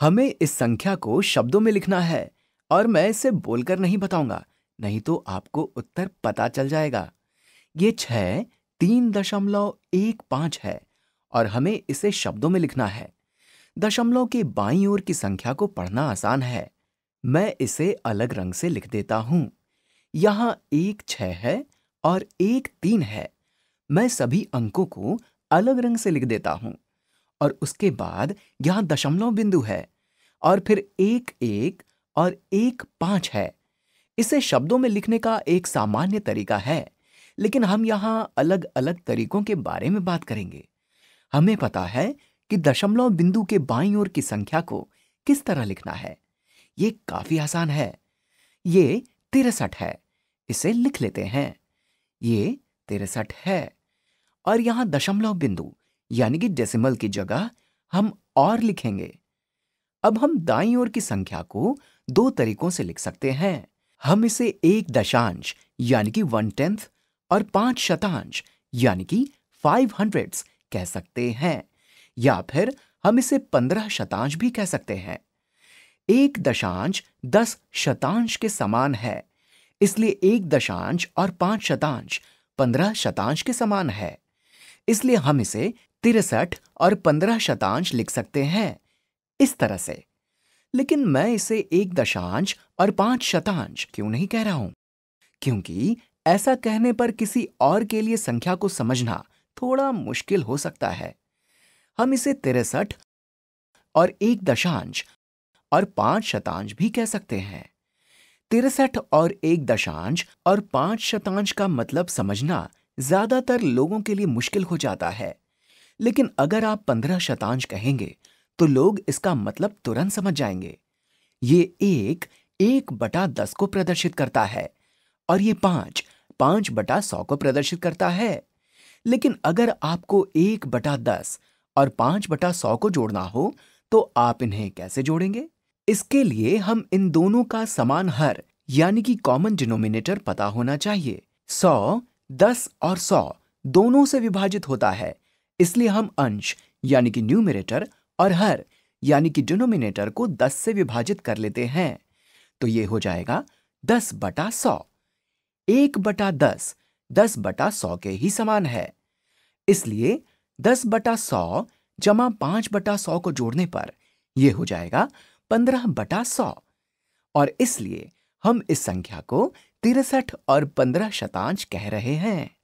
हमें इस संख्या को शब्दों में लिखना है और मैं इसे बोलकर नहीं बताऊंगा नहीं तो आपको उत्तर पता चल जाएगा ये छह तीन दशमलव एक पांच है और हमें इसे शब्दों में लिखना है दशमलव के बाईं ओर की संख्या को पढ़ना आसान है मैं इसे अलग रंग से लिख देता हूं यहां एक छह है और एक तीन है मैं सभी अंकों को अलग रंग से लिख देता हूं और उसके बाद यहाँ दशमलव बिंदु है और फिर एक एक और एक पांच है इसे शब्दों में लिखने का एक सामान्य तरीका है लेकिन हम यहाँ अलग अलग तरीकों के बारे में बात करेंगे हमें पता है कि दशमलव बिंदु के बाईं ओर की संख्या को किस तरह लिखना है ये काफी आसान है ये तिरसठ है इसे लिख लेते हैं ये तिरसठ है और यहां दशमलव बिंदु यानी कि डेसिमल की जगह हम और लिखेंगे अब हम दाई ओर की संख्या को दो तरीकों से लिख सकते हैं हम इसे एक दशांश यानी कि वन टेंथ और पांच शतांश यानी कि फाइव हंड्रेड कह सकते हैं या फिर हम इसे पंद्रह शतांश भी कह सकते हैं एक दशांश दस शतांश के समान है इसलिए एक दशांश और पांच शतांश पंद्रह शतांश के समान है इसलिए हम इसे तिरसठ और पंद्रह शतांश लिख सकते हैं इस तरह से लेकिन मैं इसे एक दशांश और पांच शतांश क्यों नहीं कह रहा हूं क्योंकि ऐसा कहने पर किसी और के लिए संख्या को समझना थोड़ा मुश्किल हो सकता है हम इसे तिरसठ और एक दशांश और पांच शतांश भी कह सकते हैं तिरसठ और एक दशांश और पांच शतांश का मतलब समझना ज्यादातर लोगों के लिए मुश्किल हो जाता है लेकिन अगर आप पंद्रह शतांश कहेंगे तो लोग इसका मतलब तुरंत समझ जाएंगे ये एक एक बटा दस को प्रदर्शित करता है और ये पांच पांच बटा सौ को प्रदर्शित करता है लेकिन अगर आपको एक बटा दस और पांच बटा सौ को जोड़ना हो तो आप इन्हें कैसे जोड़ेंगे इसके लिए हम इन दोनों का समान हर यानी कि कॉमन डिनोमिनेटर पता होना चाहिए सौ दस और सौ दोनों से विभाजित होता है इसलिए हम अंश यानी कि न्यूमिनेटर और हर यानी कि डिनोमिनेटर को 10 से विभाजित कर लेते हैं तो ये हो जाएगा 10 बटा सौ एक बटा दस दस बटा सौ के ही समान है इसलिए दस बटा सौ जमा पांच बटा सौ को जोड़ने पर यह हो जाएगा पंद्रह बटा सौ और इसलिए हम इस संख्या को तिरसठ और पंद्रह शतांश कह रहे हैं